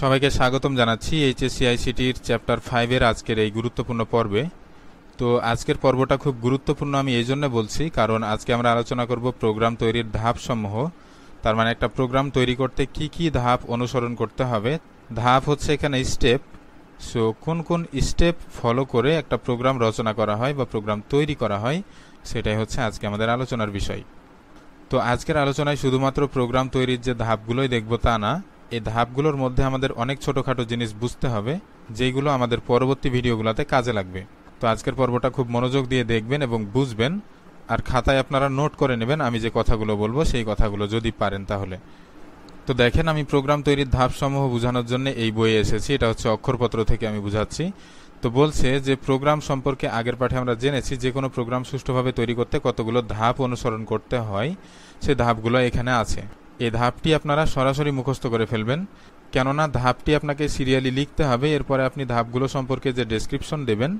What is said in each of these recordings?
সবাইকে স্বাগতম জানাচ্ছি আইসিটির চ্যাপ্টার ফাইভের আজকের এই গুরুত্বপূর্ণ পর্বে তো আজকের পর্বটা খুব গুরুত্বপূর্ণ আমি এই জন্য বলছি কারণ আজকে আমরা আলোচনা করব প্রোগ্রাম তৈরির ধাপসমূহ তার মানে একটা প্রোগ্রাম তৈরি করতে কি কি ধাপ অনুসরণ করতে হবে ধাপ হচ্ছে এখানে স্টেপ সো কোন কোন স্টেপ ফলো করে একটা প্রোগ্রাম রচনা করা হয় বা প্রোগ্রাম তৈরি করা হয় সেটাই হচ্ছে আজকে আমাদের আলোচনার বিষয় তো আজকের আলোচনায় শুধুমাত্র প্রোগ্রাম তৈরির যে ধাপগুলোই দেখব তা না এই ধাপগুলোর মধ্যে আমাদের অনেক ছোটোখাটো জিনিস বুঝতে হবে যেগুলো আমাদের পরবর্তী ভিডিওগুলোতে কাজে লাগবে তো আজকের পর্বটা খুব মনোযোগ দিয়ে দেখবেন এবং বুঝবেন আর খাতায় আপনারা নোট করে নেবেন আমি যে কথাগুলো বলবো সেই কথাগুলো যদি পারেন তাহলে তো দেখেন আমি প্রোগ্রাম তৈরির ধাপসমূহ বোঝানোর জন্য এই বইয়ে এসেছি এটা হচ্ছে অক্ষরপত্র থেকে আমি বুঝাচ্ছি তো বলছে যে প্রোগ্রাম সম্পর্কে আগের পাঠে আমরা জেনেছি যে কোনো প্রোগ্রাম সুষ্ঠুভাবে তৈরি করতে কতগুলো ধাপ অনুসরণ করতে হয় সে ধাপগুলো এখানে আছে এ ধাপটি আপনারা সরাসরি মুখস্থ করে ফেলবেন কেননা ধাপটি আপনাকে সিরিয়ালি লিখতে হবে এরপরে আপনি ধাপগুলো সম্পর্কে যে ডেসক্রিপশন দেবেন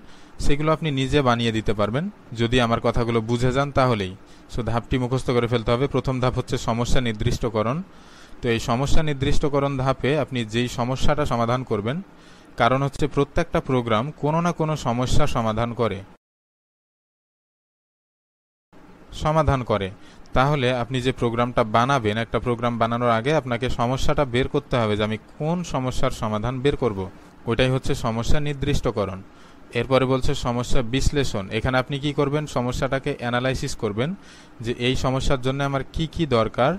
সেগুলো আপনি নিজে বানিয়ে দিতে পারবেন যদি আমার কথাগুলো বুঝে যান তাহলেই সো ধাপটি মুখস্থ করে ফেলতে হবে প্রথম ধাপ হচ্ছে সমস্যা নির্দিষ্টকরণ তো এই সমস্যা নির্দিষ্টকরণ ধাপে আপনি যেই সমস্যাটা সমাধান করবেন কারণ হচ্ছে প্রত্যেকটা প্রোগ্রাম কোনো না কোনো সমস্যা সমাধান করে সমাধান করে তাহলে আপনি যে প্রোগ্রামটা বানাবেন একটা প্রোগ্রাম বানানোর আগে আপনাকে সমস্যাটা বের করতে হবে যে আমি কোন সমস্যার সমাধান বের করব। ওইটাই হচ্ছে সমস্যা নির্দিষ্টকরণ এরপরে বলছে সমস্যা বিশ্লেষণ এখানে আপনি কি করবেন সমস্যাটাকে অ্যানালাইসিস করবেন যে এই সমস্যার জন্য আমার কি কি দরকার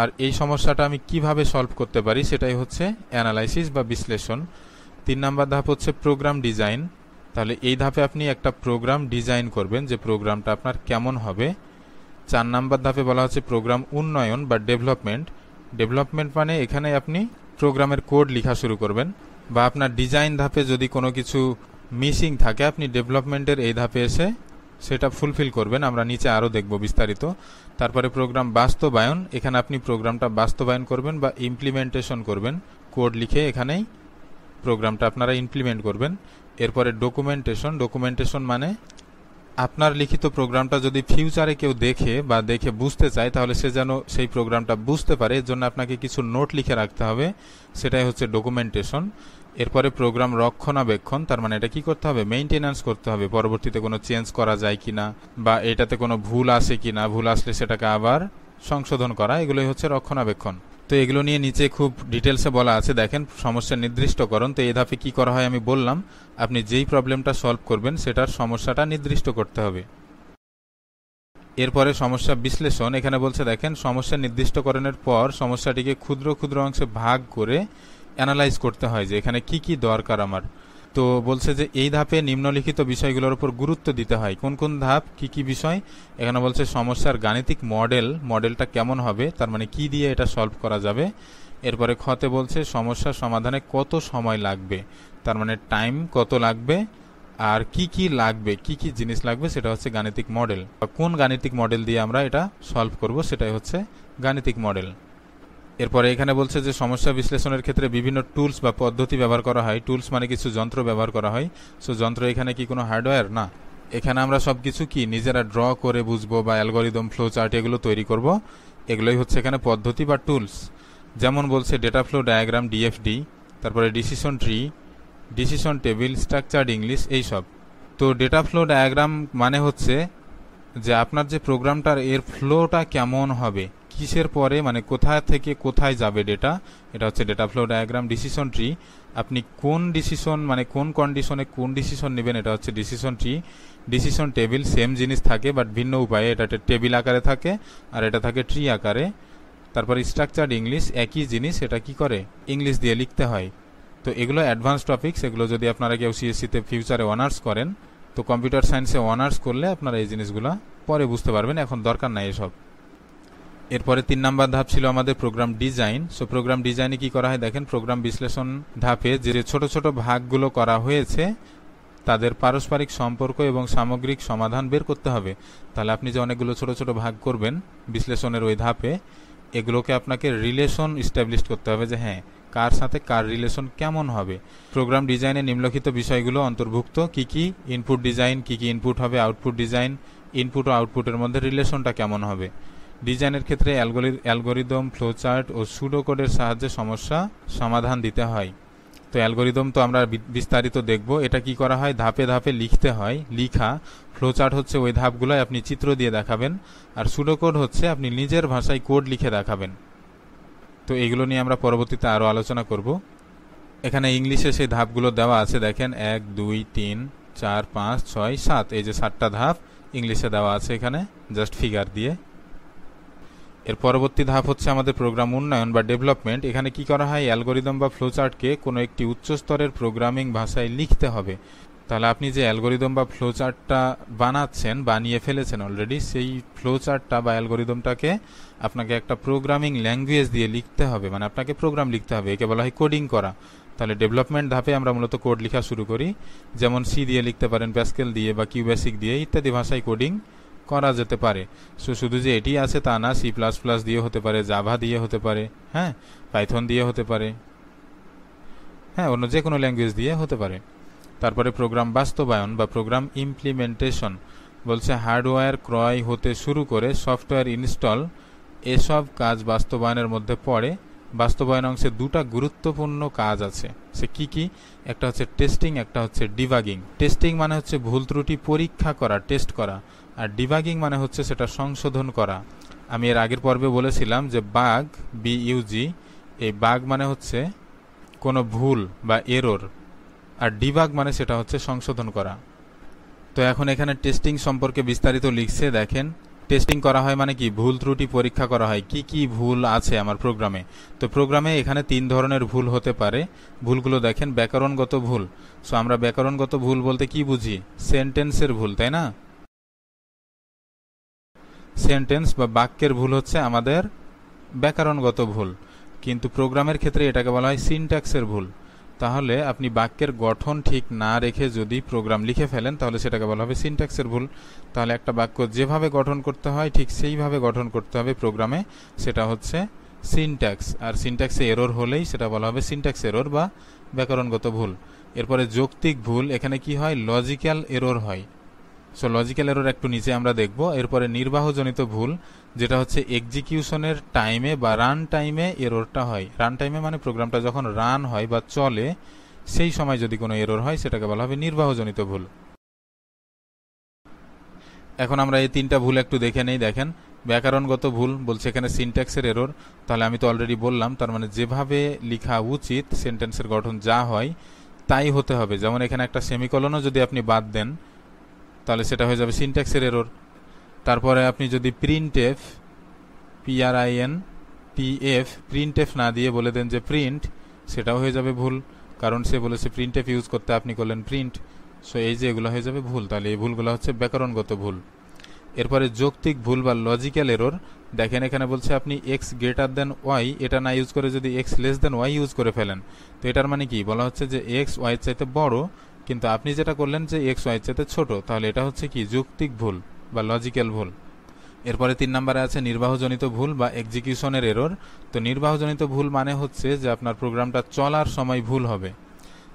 আর এই সমস্যাটা আমি কিভাবে সলভ করতে পারি সেটাই হচ্ছে অ্যানালাইসিস বা বিশ্লেষণ তিন নাম্বার ধাপ হচ্ছে প্রোগ্রাম ডিজাইন তাহলে এই ধাপে আপনি একটা প্রোগ্রাম ডিজাইন করবেন যে প্রোগ্রামটা আপনার কেমন হবে চার নাম্বার ধাপে বলা হচ্ছে প্রোগ্রাম উন্নয়ন বা ডেভেলপমেন্ট ডেভেলপমেন্ট মানে এখানে আপনি প্রোগ্রামের কোড লেখা শুরু করবেন বা আপনার ডিজাইন ধাপে যদি কোনো কিছু মিসিং থাকে আপনি ডেভেলপমেন্টের এই ধাপে এসে সেটা ফুলফিল করবেন আমরা নিচে আরও দেখব বিস্তারিত তারপরে প্রোগ্রাম বাস্তবায়ন এখানে আপনি প্রোগ্রামটা বাস্তবায়ন করবেন বা ইমপ্লিমেন্টেশন করবেন কোড লিখে এখানেই প্রোগ্রামটা আপনারা ইমপ্লিমেন্ট করবেন এরপরে ডকুমেন্টেশন ডকুমেন্টেশন মানে আপনার লিখিত প্রোগ্রামটা যদি ফিউচারে কেউ দেখে বা দেখে বুঝতে চায় তাহলে সে যেন সেই প্রোগ্রামটা বুঝতে পারে এর জন্য আপনাকে কিছু নোট লিখে রাখতে হবে সেটাই হচ্ছে ডকুমেন্টেশন এরপরে প্রোগ্রাম রক্ষণাবেক্ষণ তার মানে এটা কি করতে হবে মেইনটেন্যান্স করতে হবে পরবর্তীতে কোনো চেঞ্জ করা যায় কি না বা এটাতে কোনো ভুল আসে কি না ভুল আসলে সেটাকে আবার সংশোধন করা এগুলোই হচ্ছে রক্ষণাবেক্ষণ তো এগুলো নিয়ে নিচে খুব ডিটেলসে বলা আছে দেখেন সমস্যা নির্দিষ্টকরণ তো এ ধাপে কী করা হয় আমি বললাম আপনি যেই প্রবলেমটা সলভ করবেন সেটার সমস্যাটা নির্দিষ্ট করতে হবে এরপরে সমস্যা বিশ্লেষণ এখানে বলছে দেখেন সমস্যা নির্দিষ্টকরণের পর সমস্যাটিকে ক্ষুদ্র ক্ষুদ্র অংশে ভাগ করে অ্যানালাইজ করতে হয় যে এখানে কি কি দরকার আমার তো বলছে যে এই ধাপে নিম্নলিখিত বিষয়গুলোর উপর গুরুত্ব দিতে হয় কোন কোন ধাপ কি কি বিষয় এখানে বলছে সমস্যার গাণিতিক মডেল মডেলটা কেমন হবে তার মানে কি দিয়ে এটা সলভ করা যাবে এরপরে খতে বলছে সমস্যা সমাধানে কত সময় লাগবে তার মানে টাইম কত লাগবে আর কি কি লাগবে কি কি জিনিস লাগবে সেটা হচ্ছে গাণিতিক মডেল কোন গাণিতিক মডেল দিয়ে আমরা এটা সলভ করব সেটাই হচ্ছে গাণিতিক মডেল এরপরে এখানে বলছে যে সমস্যা বিশ্লেষণের ক্ষেত্রে বিভিন্ন টুলস বা পদ্ধতি ব্যবহার করা হয় টুলস মানে কিছু যন্ত্র ব্যবহার করা হয় সো যন্ত্র এখানে কি কোনো হার্ডওয়্যার না এখানে আমরা সব কিছু কি নিজেরা ড্র করে বুঝবো বা অ্যালগোরিদম ফ্লো চার্ট এগুলো তৈরি করব এগুলোই হচ্ছে এখানে পদ্ধতি বা টুলস যেমন বলছে ডেটা ফ্লো ডায়াগ্রাম ডিএফডি তারপরে decision tree decision table structured English এইসব তো ডেটা ফ্লো ডায়াগ্রাম মানে হচ্ছে যে আপনার যে প্রোগ্রামটার এর ফ্লোটা কেমন হবে কিসের পরে মানে কোথা থেকে কোথায় যাবে ডেটা এটা হচ্ছে data flow diagram decision tree আপনি কোন ডিসিশন মানে কোন কন্ডিশনে কোন ডিসিশন নেবেন এটা হচ্ছে decision tree decision table same জিনিস থাকে বাট ভিন্ন উপায়ে এটা টেবিল আকারে থাকে আর এটা থাকে ট্রি আকারে তারপর স্ট্রাকচার্ড ইংলিশ একই জিনিস এটা কি করে ইংলিশ দিয়ে লিখতে হয় তো এগুলো অ্যাডভান্স টপিকস এগুলো যদি আপনারা কেউ সিএসসিতে ফিউচারে অনার্স করেন তো কম্পিউটার সায়েন্সে অনার্স করলে আপনারা এই জিনিসগুলো পরে বুঝতে পারবেন এখন দরকার নাই এসব এরপরে তিন নাম্বার ধাপ ছিল আমাদের প্রোগ্রাম ডিজাইন সো প্রোগ্রাম ডিজাইনে কি করা হয় দেখেন প্রোগ্রাম বিশ্লেষণ ধাপে যে ছোট ছোট ভাগগুলো করা হয়েছে তাদের পারস্পরিক সম্পর্ক এবং সামগ্রিক সমাধান বের করতে হবে তাহলে আপনি যে অনেকগুলো ছোট ছোট ভাগ করবেন বিশ্লেষণের ওই ধাপে এগুলোকে আপনাকে রিলেশন ইস্টাবলিশ করতে হবে যে হ্যাঁ কার সাথে কার রিলেশন কেমন হবে প্রোগ্রাম ডিজাইনে নিম্নলিখিত বিষয়গুলো অন্তর্ভুক্ত কি কি ইনপুট ডিজাইন কি কি ইনপুট হবে আউটপুট ডিজাইন ইনপুট ও আউটপুটের মধ্যে রিলেশনটা কেমন হবে ডিজাইনের ক্ষেত্রে অ্যালগোরিদম ফ্লোচার্ট ও সুডো কোডের সাহায্যে সমস্যা সমাধান দিতে হয় তো অ্যালগোরিদম তো আমরা বিস্তারিত দেখব এটা কি করা হয় ধাপে ধাপে লিখতে হয় লিখা ফ্লোচার্ট হচ্ছে ওই ধাপগুলোয় আপনি চিত্র দিয়ে দেখাবেন আর সুডো কোড হচ্ছে আপনি নিজের ভাষায় কোড লিখে দেখাবেন তো এগুলো নিয়ে আমরা পরবর্তীতে আরও আলোচনা করব এখানে ইংলিশে সেই ধাপগুলো দেওয়া আছে দেখেন এক দুই তিন চার পাঁচ ছয় সাত এই যে সাতটা ধাপ ইংলিশে দেওয়া আছে এখানে জাস্ট ফিগার দিয়ে এর পরবর্তী ধাপ হচ্ছে আমাদের প্রোগ্রাম উন্নয়ন বা ডেভেলপমেন্ট এখানে কি করা হয় অ্যালগোরিদম বা ফ্লোচার্টকে কোনো একটি উচ্চ স্তরের প্রোগ্রামিং ভাষায় লিখতে হবে তাহলে আপনি যে অ্যালগোরিদম বা ফ্লোচার্টটা বানাচ্ছেন বানিয়ে ফেলেছেন অলরেডি সেই ফ্লোচার্টটা বা অ্যালগোরিদমটাকে আপনাকে একটা প্রোগ্রামিং ল্যাঙ্গুয়েজ দিয়ে লিখতে হবে মানে আপনাকে প্রোগ্রাম লিখতে হবে একে বলা হয় কোডিং করা তাহলে ডেভেলপমেন্ট ধাপে আমরা মূলত কোড লেখা শুরু করি যেমন সি দিয়ে লিখতে পারেন প্যাসকেল দিয়ে বা কিউবেসিক দিয়ে ইত্যাদি ভাষায় কোডিং করা যেতে পারে সো শুধু যে এটি আছে তা না সি প্লাস প্লাস দিয়ে হতে পারে জাভা দিয়ে হতে পারে হ্যাঁ পাইথন দিয়ে হতে পারে হ্যাঁ অন্য যে কোনো ল্যাঙ্গুয়েজ দিয়ে হতে পারে তারপরে প্রোগ্রাম বাস্তবায়ন বা প্রোগ্রাম ইমপ্লিমেন্টেশন বলছে হার্ডওয়্যার ক্রয় হতে শুরু করে সফটওয়্যার ইনস্টল এসব কাজ বাস্তবায়নের মধ্যে পড়ে বাস্তবায়ন অংশে দুটা গুরুত্বপূর্ণ কাজ আছে সে কি কি একটা হচ্ছে টেস্টিং একটা হচ্ছে ডিভাগিং টেস্টিং মানে হচ্ছে ভুল ত্রুটি পরীক্ষা করা টেস্ট করা আর ডিবাগিং মানে হচ্ছে সেটা সংশোধন করা আমি এর আগের পর্বে বলেছিলাম যে বাগ বিইউজি এই বাগ মানে হচ্ছে কোনো ভুল বা এরোর আর ডিবাগ মানে সেটা হচ্ছে সংশোধন করা তো এখন এখানে টেস্টিং সম্পর্কে বিস্তারিত লিখছে দেখেন টেস্টিং করা হয় মানে কি ভুল ত্রুটি পরীক্ষা করা হয় কি কি ভুল আছে আমার প্রোগ্রামে তো প্রোগ্রামে এখানে তিন ধরনের ভুল হতে পারে ভুলগুলো দেখেন ব্যাকরণগত ভুল সো আমরা ব্যাকরণগত ভুল বলতে কি বুঝি সেন্টেন্সের ভুল তাই না সেন্টেন্স বা বাক্যের ভুল হচ্ছে আমাদের ব্যাকরণগত ভুল কিন্তু প্রোগ্রামের ক্ষেত্রে এটাকে বলা হয় সিনট্যাক্সের ভুল তাহলে আপনি বাক্যের গঠন ঠিক না রেখে যদি প্রোগ্রাম লিখে ফেলেন তাহলে সেটাকে বলা হবে সিনট্যাক্সের ভুল তাহলে একটা বাক্য যেভাবে গঠন করতে হয় ঠিক সেইভাবে গঠন করতে হবে প্রোগ্রামে সেটা হচ্ছে সিনট্যাক্স আর সিনট্যাক্সে এরর হলেই সেটা বলা হবে সিনট্যাক্স এরর বা ব্যাকরণগত ভুল এরপরে যৌক্তিক ভুল এখানে কি হয় লজিক্যাল এরর হয় সো লজিক্যাল এরর একটু নিচে আমরা দেখব এরপরে নির্বাহজনিত ভুল যেটা হচ্ছে এক্সিকিউশনের টাইমে বা রান টাইমে এররটা হয় রান টাইমে মানে প্রোগ্রামটা যখন রান হয় বা চলে সেই সময় যদি কোনো এরর হয় সেটাকে বলা হবে নির্বাহজনিত ভুল এখন আমরা এই তিনটা ভুল একটু দেখে নেই দেখেন ব্যাকরণগত ভুল বলছে এখানে সিনট্যাক্সের এরর তাহলে আমি তো অলরেডি বললাম তার মানে যেভাবে লেখা উচিত সেন্টেন্সের গঠন যা হয় তাই হতে হবে যেমন এখানে একটা সেমিকলনও যদি আপনি বাদ দেন তাহলে সেটা হয়ে যাবে সিনট্যাক্সের এরর তারপরে আপনি যদি print F P R I N P F print F না দিয়ে বলে দেন যে প্রিন্ট সেটাও হয়ে যাবে ভুল কারণ সে বলেছে প্রিন্ট এফ ইউজ করতে আপনি করলেন প্রিন্ট সো এই যে এগুলো হয়ে যাবে ভুল তাহলে এই ভুলগুলো হচ্ছে ব্যাকরণগত ভুল এরপরে যৌক্তিক ভুল বা লজিক্যাল এরর দেখেন এখানে বলছে আপনি এক্স গ্রেটার দেন ওয়াই এটা না ইউজ করে যদি X less than Y use করে ফেলেন তো এটার মানে কি বলা হচ্ছে যে এক্স ওয়াই চাইতে বড় কিন্তু আপনি যেটা করলেন যে এক্স ওয়াই চেতে ছোট তাহলে এটা হচ্ছে কি যুক্তিক ভুল বা লজিক্যাল ভুল এরপরে তিন নম্বরে আছে নির্বাহজনিত ভুল বা এক্সিকিউশনের এরর তো নির্বাহজনিত ভুল মানে হচ্ছে যে আপনার প্রোগ্রামটা চলার সময় ভুল হবে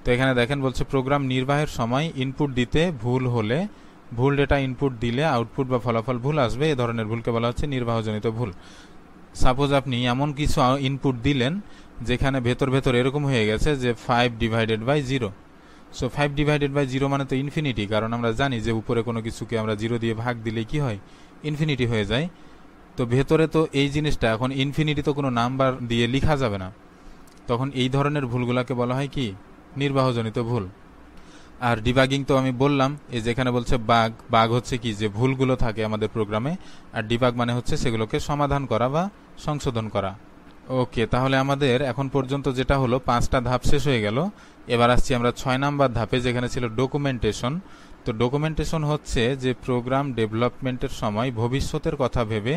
তো এখানে দেখেন বলছে প্রোগ্রাম নির্বাহের সময় ইনপুট দিতে ভুল হলে ভুল ডেটা ইনপুট দিলে আউটপুট বা ফলাফল ভুল আসবে এ ধরনের ভুলকে বলা হচ্ছে নির্বাহজনিত ভুল সাপোজ আপনি এমন কিছু ইনপুট দিলেন যেখানে ভেতর ভেতর এরকম হয়ে গেছে যে five divided by zero so five divided by zero মানে তো ইনফিনিটি কারণ আমরা জানি যে উপরে কোনো কিছুকে আমরা জিরো দিয়ে ভাগ দিলে কি হয় ইনফিনিটি হয়ে যায় তো ভেতরে তো এই জিনিসটা এখন ইনফিনিটি তো কোনো নাম্বার দিয়ে লিখা যাবে না তখন এই ধরনের ভুলগুলোকে বলা হয় কি নির্বাহজনিত ভুল আর ডিবাগিং তো আমি বললাম এই যেখানে বলছে বাঘ বাঘ হচ্ছে কি যে ভুলগুলো থাকে আমাদের প্রোগ্রামে আর ডিবাগ মানে হচ্ছে সেগুলোকে সমাধান করা বা সংশোধন করা ওকে তাহলে আমাদের এখন পর্যন্ত যেটা হলো পাঁচটা ধাপ শেষ হয়ে গেল এবার আসছি আমরা ছয় নাম্বার ধাপে যেখানে ছিল ডকুমেন্টেশন তো ডকুমেন্টেশন হচ্ছে যে প্রোগ্রাম ডেভেলপমেন্টের সময় ভবিষ্যতের কথা ভেবে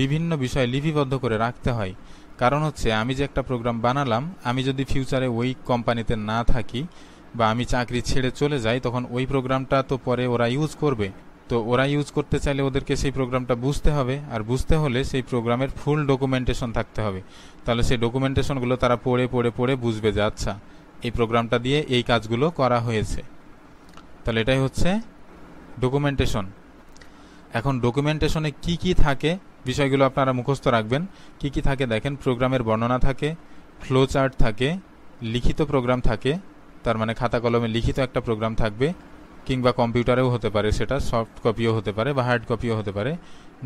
বিভিন্ন বিষয় লিপিবদ্ধ করে রাখতে হয় কারণ হচ্ছে আমি যে একটা প্রোগ্রাম বানালাম আমি যদি ফিউচারে ওই কোম্পানিতে না থাকি বা আমি চাকরি ছেড়ে চলে যাই তখন ওই প্রোগ্রামটা তো পরে ওরা ইউজ করবে তো ওরা ইউজ করতে চাইলে ওদেরকে সেই প্রোগ্রামটা বুঝতে হবে আর বুঝতে হলে সেই প্রোগ্রামের ফুল ডকুমেন্টেশন থাকতে হবে তাহলে সেই ডকুমেন্টেশনগুলো তারা পড়ে পড়ে পড়ে বুঝবে যে আচ্ছা এই প্রোগ্রামটা দিয়ে এই কাজগুলো করা হয়েছে তাহলে এটাই হচ্ছে ডকুমেন্টেশন এখন ডকুমেন্টেশনে কি কি থাকে বিষয়গুলো আপনারা মুখস্থ রাখবেন কি কি থাকে দেখেন প্রোগ্রামের বর্ণনা থাকে ফ্লো চার্ট থাকে লিখিত প্রোগ্রাম থাকে তার মানে খাতা কলমে লিখিত একটা প্রোগ্রাম থাকবে কিংবা কম্পিউটারেও হতে পারে সেটা সফট কপিও হতে পারে বা হার্ড কপিও হতে পারে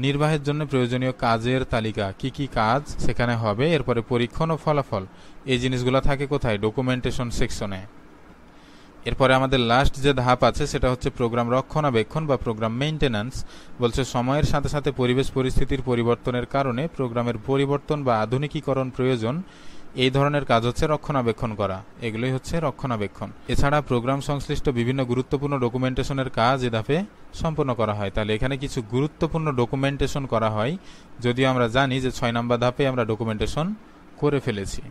নির্বাহের জন্য প্রয়োজনীয় কাজের তালিকা কি কি কাজ সেখানে হবে এরপরে পরীক্ষণ ও ফলাফল এই জিনিসগুলো থাকে কোথায় ডকুমেন্টেশন সেকশনে এরপরে আমাদের লাস্ট যে ধাপ আছে সেটা হচ্ছে প্রোগ্রাম রক্ষণাবেক্ষণ বা প্রোগ্রাম মেনটেন্যান্স বলছে সময়ের সাথে সাথে পরিবেশ পরিস্থিতির পরিবর্তনের কারণে প্রোগ্রামের পরিবর্তন বা আধুনিকীকরণ প্রয়োজন এই ধরনের কাজ হচ্ছে রক্ষণাবেক্ষণ করা এগুলোই হচ্ছে রক্ষণাবেক্ষণ এছাড়া প্রোগ্রাম সংশ্লিষ্ট বিভিন্ন গুরুত্বপূর্ণ ডকুমেন্টেশনের কাজ এ ধাপে সম্পন্ন করা হয় তাহলে এখানে কিছু গুরুত্বপূর্ণ ডকুমেন্টেশন করা হয় যদিও আমরা জানি যে ছয় নম্বর ধাপে আমরা ডকুমেন্টেশন করে ফেলেছি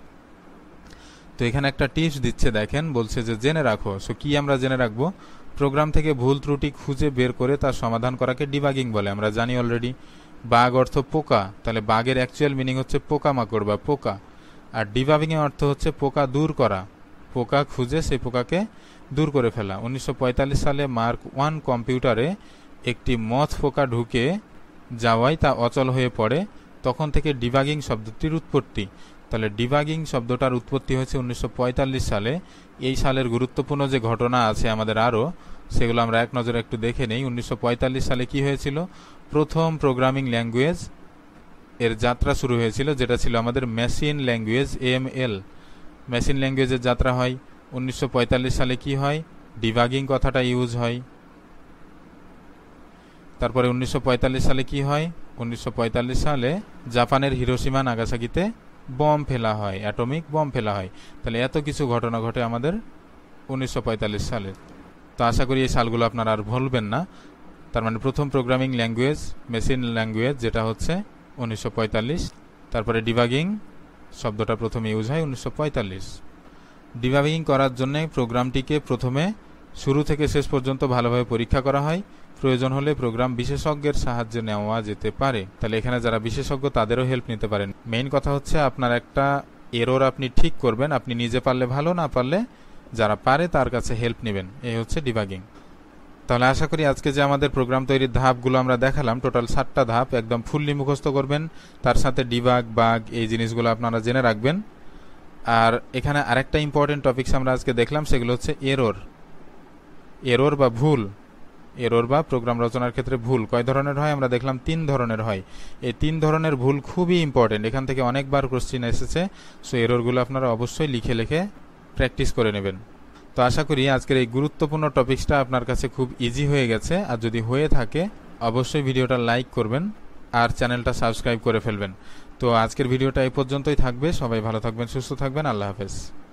তো এখানে একটা টিপস দিচ্ছে দেখেন বলছে যে জেনে রাখো সো কি আমরা জেনে রাখবো প্রোগ্রাম থেকে ভুল ত্রুটি খুঁজে বের করে তার সমাধান করাকে ডিবাগিং বলে আমরা জানি অলরেডি বাঘ অর্থ পোকা তাহলে বাঘের অ্যাকচুয়াল মিনিং হচ্ছে পোকামাকড় বা পোকা আর ডিবাবিংয়ের অর্থ হচ্ছে পোকা দূর করা পোকা খুঁজে সেই পোকাকে দূর করে ফেলা উনিশশো সালে মার্ক ওয়ান কম্পিউটারে একটি মথ পোকা ঢুকে যাওয়ায় তা অচল হয়ে পড়ে তখন থেকে ডিবাগিং শব্দটির উৎপত্তি তাহলে ডিবাগিং শব্দটার উৎপত্তি হয়েছে উনিশশো সালে এই সালের গুরুত্বপূর্ণ যে ঘটনা আছে আমাদের আরও সেগুলো আমরা এক নজরে একটু দেখে নেই উনিশশো সালে কি হয়েছিল প্রথম প্রোগ্রামিং ল্যাঙ্গুয়েজ এর যাত্রা শুরু হয়েছিল যেটা ছিল আমাদের machine language M L machine ল্যাঙ্গুয়েজের যাত্রা হয় উনিশশো সালে কি হয় ডিভাগিং কথাটা ইউজ হয় তারপরে উনিশশো সালে কি হয় উনিশশো সালে জাপানের হিরোসীমা নাগাসাকিতে বম ফেলা হয় অ্যাটমিক বম ফেলা হয় তাহলে এত কিছু ঘটনা ঘটে আমাদের উনিশশো সালে তো আশা করি এই সালগুলো আপনারা আর ভুলবেন না তার মানে প্রথম প্রোগ্রামিং ল্যাঙ্গুয়েজ মেশিন ল্যাঙ্গুয়েজ যেটা হচ্ছে উনিশশো তারপরে ডিভাগিং শব্দটা প্রথমে ইউজ হয় উনিশশো ডিভাগিং করার জন্যে প্রোগ্রামটিকে প্রথমে শুরু থেকে শেষ পর্যন্ত ভালোভাবে পরীক্ষা করা হয় প্রয়োজন হলে প্রোগ্রাম বিশেষজ্ঞের সাহায্যে নেওয়া যেতে পারে তাহলে এখানে যারা বিশেষজ্ঞ তাদেরও হেল্প নিতে পারেন মেইন কথা হচ্ছে আপনার একটা এরোর আপনি ঠিক করবেন আপনি নিজে পারলে ভালো না পারলে যারা পারে তার কাছে হেল্প নেবেন এই হচ্ছে ডিভাগিং তাহলে আশা করি আজকে যে আমাদের প্রোগ্রাম তৈরির ধাপগুলো আমরা দেখালাম টোটাল সাতটা ধাপ একদম ফুললি মুখস্থ করবেন তার সাথে ডিবাগ বাগ এই জিনিসগুলো আপনারা জেনে রাখবেন আর এখানে আরেকটা ইম্পর্টেন্ট টপিকস আমরা আজকে দেখলাম সেগুলো হচ্ছে এরোর এরোর বা ভুল এরোর বা প্রোগ্রাম রচনার ক্ষেত্রে ভুল কয় ধরনের হয় আমরা দেখলাম তিন ধরনের হয় এই তিন ধরনের ভুল খুবই ইম্পর্টেন্ট এখান থেকে অনেকবার কোশ্চিন এসেছে সো এরোরগুলো আপনারা অবশ্যই লিখে লিখে প্র্যাকটিস করে নেবেন তো আশা করি আজকের এই গুরুত্বপূর্ণ টপিকসটা আপনার কাছে খুব ইজি হয়ে গেছে আর যদি হয়ে থাকে অবশ্যই ভিডিওটা লাইক করবেন আর চ্যানেলটা সাবস্ক্রাইব করে ফেলবেন তো আজকের ভিডিওটা এই পর্যন্তই থাকবে সবাই ভালো থাকবেন সুস্থ থাকবেন আল্লাহ হাফেজ